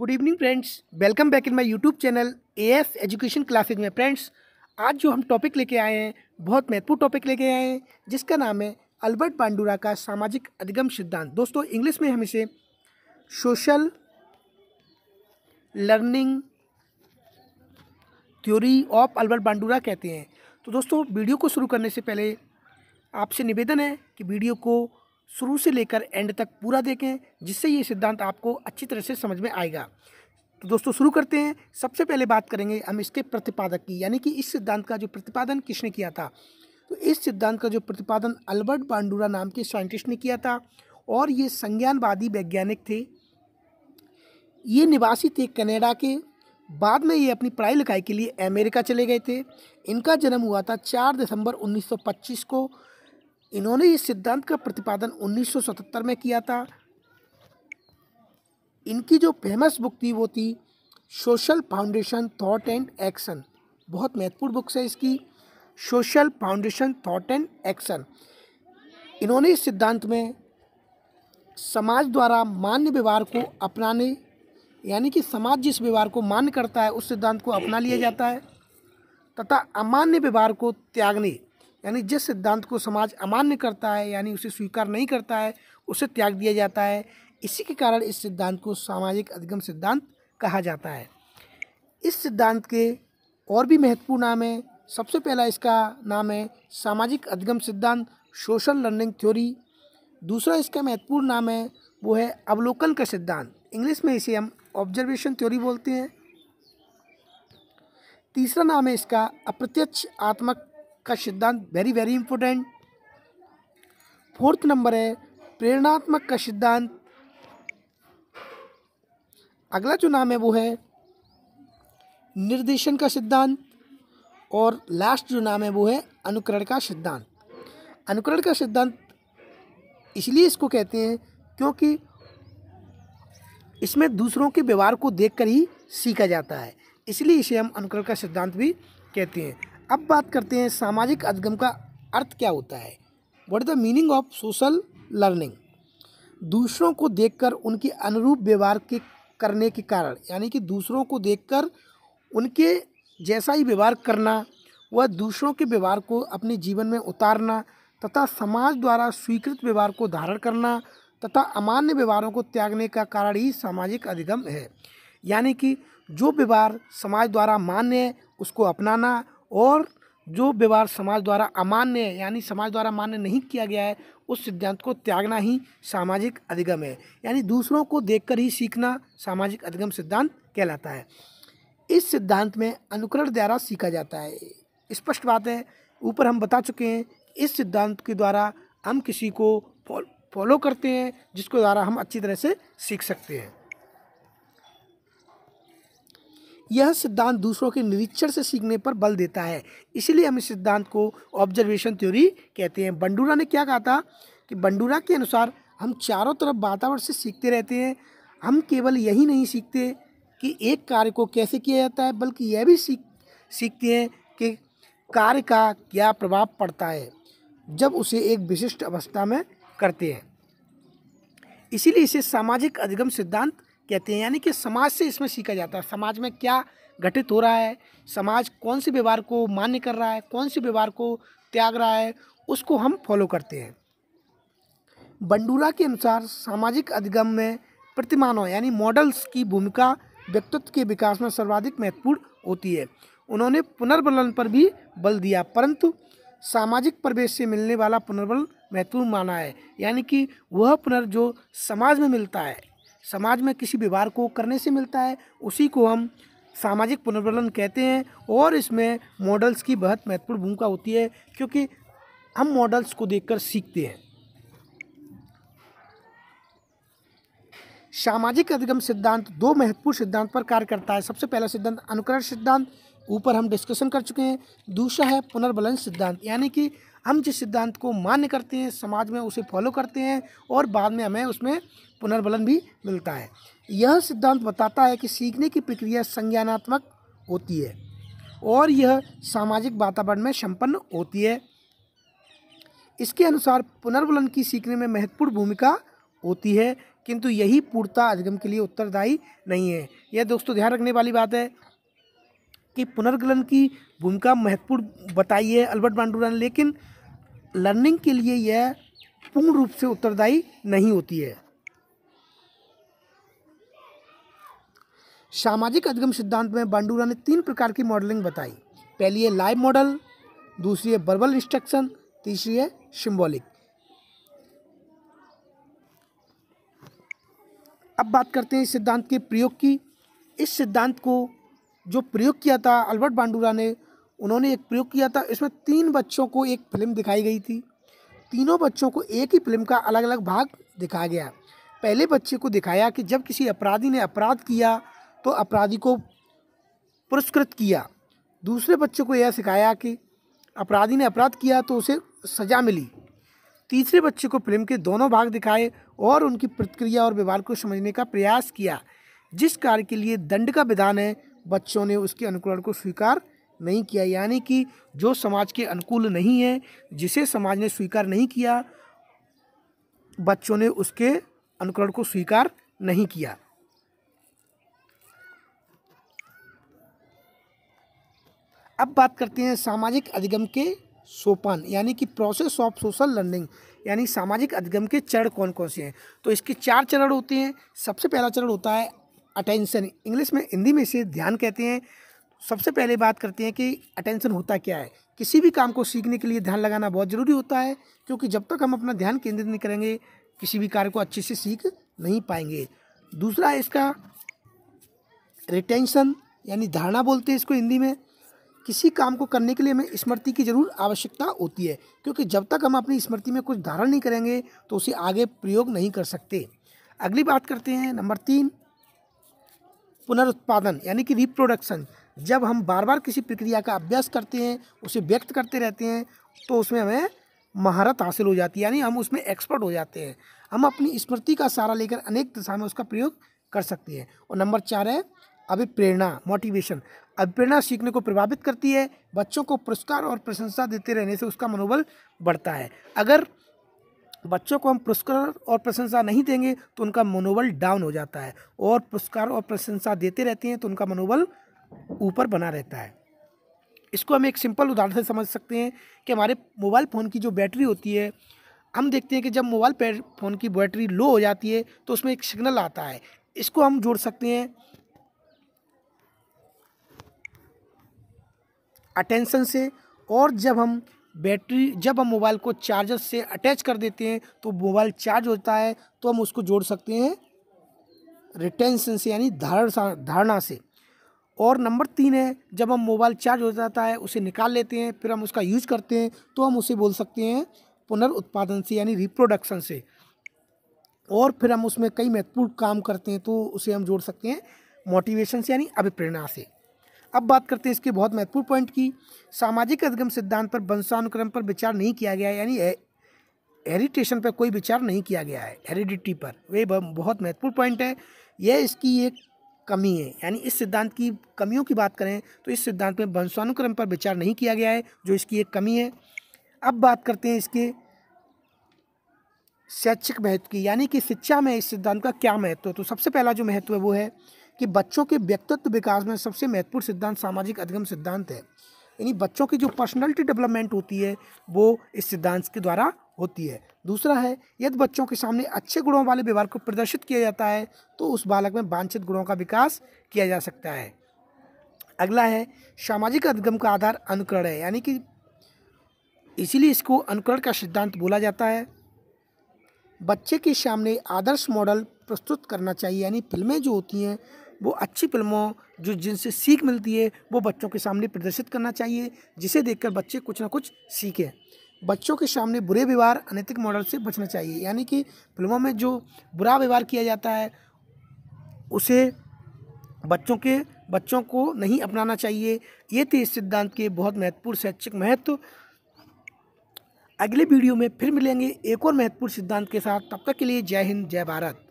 good evening friends welcome back in my YouTube channel A S education classes में friends आज जो हम topic लेके आए हैं बहुत महत्वपूर्ण टॉपिक लेके आए हैं जिसका नाम है अल्बर्ट बांडूरा का सामाजिक अधिगम सिद्धांत दोस्तों इंग्लिश में हम इसे social learning theory of Albert Bandura कहते हैं तो दोस्तों वीडियो को शुरू करने से पहले आपसे निवेदन है कि वीडियो को शुरू से लेकर एंड तक पूरा देखें जिससे ये सिद्धांत आपको अच्छी तरह से समझ में आएगा तो दोस्तों शुरू करते हैं सबसे पहले बात करेंगे हम इसके प्रतिपादक की यानी कि इस सिद्धांत का जो प्रतिपादन किसने किया था तो इस सिद्धांत का जो प्रतिपादन अल्बर्ट बांडूरा नाम के साइंटिस्ट ने किया था और ये संज्ञानवादी वैज्ञानिक थे ये निवासी थे कनाडा के बाद में ये अपनी पढ़ाई लिखाई के लिए अमेरिका चले गए थे इनका जन्म हुआ था चार दिसंबर 1925 को इन्होंने इस सिद्धांत का प्रतिपादन 1977 में किया था इनकी जो फेमस बुक थी वो थी social foundation thought and action बहुत महत्वपूर्ण बुक्स है इसकी social foundation thought and action इन्होंने इस सिद्धांत में समाज द्वारा मान्य व्यवहार को अपनाने यानी कि समाज जिस व्यवहार को मान्य करता है उस सिद्धांत को अपना लिया जाता है तथा अमान्य व्यवहार को त्यागने यानी जिस सिद्धांत को समाज अमान्य करता है यानी उसे स्वीकार नहीं करता है उसे त्याग दिया जाता है इसी के कारण इस सिद्धांत को सामाजिक अधिगम सिद्धांत कहा जाता है इस सिद्धांत के और भी महत्वपूर्ण नाम है सबसे पहला इसका नाम है सामाजिक अधिगम सिद्धांत सोशल लर्निंग थ्योरी दूसरा इसका महत्वपूर्ण नाम है वो है अवलोकन का सिद्धांत इंग्लिश में इसे हम ऑब्जर्वेशन थ्योरी बोलते हैं तीसरा नाम है इसका अप्रत्यक्ष आत्मक का सिद्धांत very very important fourth number है प्रेरणात्मक का सिद्धांत अगला जो नाम है वो है निर्देशन का सिद्धांत और लास्ट जो नाम है वो है अनुकरण का सिद्धांत अनुकरण का सिद्धांत इसलिए इसको कहते हैं क्योंकि इसमें दूसरों के व्यवहार को देखकर ही सीखा जाता है इसलिए इसे हम अनुकरण का सिद्धांत भी कहते हैं अब बात करते हैं सामाजिक अधिगम का अर्थ क्या होता है what is the meaning of social learning दूसरों को देखकर उनके अनुरूप व्यवहार के करने के कारण यानी कि दूसरों को देखकर उनके जैसा ही व्यवहार करना वह दूसरों के व्यवहार को अपने जीवन में उतारना तथा समाज द्वारा स्वीकृत व्यवहार को धारण करना तथा अमान्य व्यवहारों को त्यागने का कारण ही सामाजिक अधिगम है यानी कि जो व्यवहार समाज द्वारा मान्य है उसको अपनाना और जो व्यवहार समाज द्वारा अमान्य है यानी समाज द्वारा मान्य नहीं किया गया है उस सिद्धांत को त्यागना ही सामाजिक अधिगम है यानी दूसरों को देखकर ही सीखना सामाजिक अधिगम सिद्धांत कहलाता है इस सिद्धांत में अनुकरण द्वारा सीखा जाता है स्पष्ट बात है ऊपर हम बता चुके हैं इस सिद्धांत के द्वारा हम किसी को फॉलो करते हैं जिसको द्वारा हम अच्छी तरह से सीख सकते हैं यह सिद्धांत दूसरों के निरीक्षण से सीखने पर बल देता है इसलिए हम इस सिद्धांत को ऑब्जर्वेशन थ्योरी कहते हैं बंडूरा ने क्या कहा था कि बंडूरा के अनुसार हम चारों तरफ वातावरण से सीखते रहते हैं हम केवल यही नहीं सीखते कि एक कार्य को कैसे किया जाता है बल्कि यह भी सीख सीखते हैं कि कार्य का क्या प्रभाव पड़ता है जब उसे एक विशिष्ट अवस्था में करते हैं इसीलिए इसे सामाजिक अधिगम सिद्धांत कहते हैं यानी कि समाज से इसमें सीखा जाता है समाज में क्या घटित हो रहा है समाज कौन से व्यवहार को मान्य कर रहा है कौन से व्यवहार को त्याग रहा है उसको हम फॉलो करते हैं बंडूरा के अनुसार सामाजिक अधिगम में प्रतिमानों यानी मॉडल्स की भूमिका व्यक्तित्व के विकास में सर्वाधिक महत्वपूर्ण होती है उन्होंने पुनर्बलन पर भी बल दिया परंतु सामाजिक प्रवेश से मिलने वाला पुनर्बल महत्वपूर्ण माना है यानी कि वह पुनर् जो समाज में मिलता है समाज में किसी व्यवहार को करने से मिलता है उसी को हम सामाजिक पुनर्वलन कहते हैं और इसमें मॉडल्स की बहुत महत्वपूर्ण भूमिका होती है क्योंकि हम मॉडल्स को देखकर सीखते हैं सामाजिक अधिगम सिद्धांत दो महत्वपूर्ण सिद्धांत पर कार्य करता है सबसे पहला सिद्धांत अनुकरण सिद्धांत ऊपर हम डिस्कशन कर चुके हैं दूसरा है पुनर्वलन सिद्धांत यानी कि हम जिस सिद्धांत को मान्य करते हैं समाज में उसे फॉलो करते हैं और बाद में हमें उसमें पुनर्बलन भी मिलता है यह सिद्धांत बताता है कि सीखने की प्रक्रिया संज्ञानात्मक होती है और यह सामाजिक वातावरण में संपन्न होती है इसके अनुसार पुनर्वलन की सीखने में महत्वपूर्ण भूमिका होती है किंतु यही पूर्णता अधिगम के लिए उत्तरदायी नहीं है यह दोस्तों ध्यान रखने वाली बात है कि पुनर्गलन की भूमिका महत्वपूर्ण बताई है अल्बर्ट बांडूरा ने लेकिन लर्निंग के लिए यह पूर्ण रूप से उत्तरदायी नहीं होती है सामाजिक अधिगम सिद्धांत में बांडूरा ने तीन प्रकार की मॉडलिंग बताई पहली है लाइव मॉडल दूसरी है बर्बल इंस्ट्रक्शन तीसरी है सिम्बॉलिक अब बात करते हैं इस सिद्धांत के प्रयोग की इस सिद्धांत को जो प्रयोग किया था अल्बर्ट बांडूरा ने उन्होंने एक प्रयोग किया था इसमें तीन बच्चों को एक फिल्म दिखाई गई थी तीनों बच्चों को एक ही फिल्म का अलग अलग भाग दिखाया गया पहले बच्चे को दिखाया कि जब किसी अपराधी ने अपराध किया तो अपराधी को पुरस्कृत किया दूसरे बच्चे को यह सिखाया कि अपराधी ने अपराध किया तो उसे सज़ा मिली तीसरे बच्चे को फिल्म के दोनों भाग दिखाए और उनकी प्रतिक्रिया और व्यवहार को समझने का प्रयास किया जिस कार्य के लिए दंड का विधान है बच्चों ने उसके अनुकूलन को स्वीकार नहीं किया यानी कि जो समाज के अनुकूल नहीं है जिसे समाज ने स्वीकार नहीं किया बच्चों ने उसके अनुकरण को स्वीकार नहीं किया अब बात करते हैं सामाजिक अधिगम के सोपान यानी कि प्रोसेस ऑफ सोशल लर्निंग यानी सामाजिक अधिगम के चरण कौन कौन से हैं तो इसके चार चरण होते हैं सबसे पहला चरण होता है अटेंशन इंग्लिश में हिंदी में इसे ध्यान कहते हैं सबसे पहले बात करते हैं कि अटेंशन होता क्या है किसी भी काम को सीखने के लिए ध्यान लगाना बहुत ज़रूरी होता है क्योंकि जब तक हम अपना ध्यान केंद्रित नहीं करेंगे किसी भी कार्य को अच्छे से सीख नहीं पाएंगे दूसरा है इसका रिटेंशन यानी धारणा बोलते हैं इसको हिंदी में किसी काम को करने के लिए हमें स्मृति की ज़रूर आवश्यकता होती है क्योंकि जब तक हम अपनी स्मृति में कुछ धारण नहीं करेंगे तो उसे आगे प्रयोग नहीं कर सकते अगली बात करते हैं नंबर तीन पुनरुत्पादन यानी कि रिप्रोडक्शन जब हम बार बार किसी प्रक्रिया का अभ्यास करते हैं उसे व्यक्त करते रहते हैं तो उसमें हमें महारत हासिल हो जाती है यानी हम उसमें एक्सपर्ट हो जाते हैं हम अपनी स्मृति का सहारा लेकर अनेक दिशा में उसका प्रयोग कर सकते हैं और नंबर चार है अभिप्रेरणा मोटिवेशन अभिप्रेरणा सीखने को प्रभावित करती है बच्चों को पुरस्कार और प्रशंसा देते रहने से उसका मनोबल बढ़ता है अगर बच्चों को हम पुरस्कार और प्रशंसा नहीं देंगे तो उनका मनोबल डाउन हो जाता है और पुरस्कार और प्रशंसा देते रहते हैं तो उनका मनोबल ऊपर बना रहता है इसको हम एक सिंपल उदाहरण से समझ सकते हैं कि हमारे मोबाइल फ़ोन की जो बैटरी होती है हम देखते हैं कि जब मोबाइल फ़ोन की बैटरी लो हो जाती है तो उसमें एक सिग्नल आता है इसको हम जोड़ सकते हैं अटेंशन से और जब हम बैटरी जब हम मोबाइल को चार्जर से अटैच कर देते हैं तो मोबाइल चार्ज होता है तो हम उसको जोड़ सकते हैं रिटेंशन से यानी धारण धारणा से और नंबर तीन है जब हम मोबाइल चार्ज हो जाता है उसे निकाल लेते हैं फिर हम उसका यूज करते हैं तो हम उसे बोल सकते हैं पुनर्उत्पादन से यानी रिप्रोडक्शन से और फिर हम उसमें कई महत्वपूर्ण काम करते हैं तो उसे हम जोड़ सकते हैं मोटिवेशन से यानी अभिप्रेरणा से अब बात करते हैं इसके बहुत महत्वपूर्ण पॉइंट की सामाजिक अधिगम सिद्धांत पर वंशानुक्रम पर विचार नहीं किया गया यानी हेरिटेशन पर कोई विचार नहीं किया गया है हेरिडिटी पर वे बहुत महत्वपूर्ण पॉइंट है यह इसकी एक कमी है यानी इस सिद्धांत की कमियों की बात करें तो इस सिद्धांत में वंशानुक्रम पर विचार नहीं किया गया है जो इसकी एक कमी है अब बात करते हैं इसके शैक्षिक महत्व की यानी कि शिक्षा में इस सिद्धांत का क्या महत्व है तो सबसे पहला जो महत्व है वो है कि बच्चों के व्यक्तित्व विकास में सबसे महत्वपूर्ण सिद्धांत सामाजिक अधिगम सिद्धांत है यानी बच्चों की जो पर्सनैलिटी डेवलपमेंट होती है वो इस सिद्धांत के द्वारा होती है दूसरा है यदि बच्चों के सामने अच्छे गुणों वाले व्यवहार को प्रदर्शित किया जाता है तो उस बालक में वांछित गुणों का विकास किया जा सकता है अगला है सामाजिक अधिगम का आधार अनुकरण है यानी कि इसीलिए इसको अनुकरण का सिद्धांत बोला जाता है बच्चे के सामने आदर्श मॉडल प्रस्तुत करना चाहिए यानी फिल्में जो होती हैं वो अच्छी फिल्मों जो जिनसे सीख मिलती है वो बच्चों के सामने प्रदर्शित करना चाहिए जिसे देखकर बच्चे कुछ ना कुछ सीखें बच्चों के सामने बुरे व्यवहार अनैतिक मॉडल से बचना चाहिए यानी कि फिल्मों में जो बुरा व्यवहार किया जाता है उसे बच्चों के बच्चों को नहीं अपनाना चाहिए ये थे इस सिद्धांत के बहुत महत्वपूर्ण शैक्षिक महत्व अगले वीडियो में फिर मिलेंगे एक और महत्वपूर्ण सिद्धांत के साथ तब तक के लिए जय हिंद जय भारत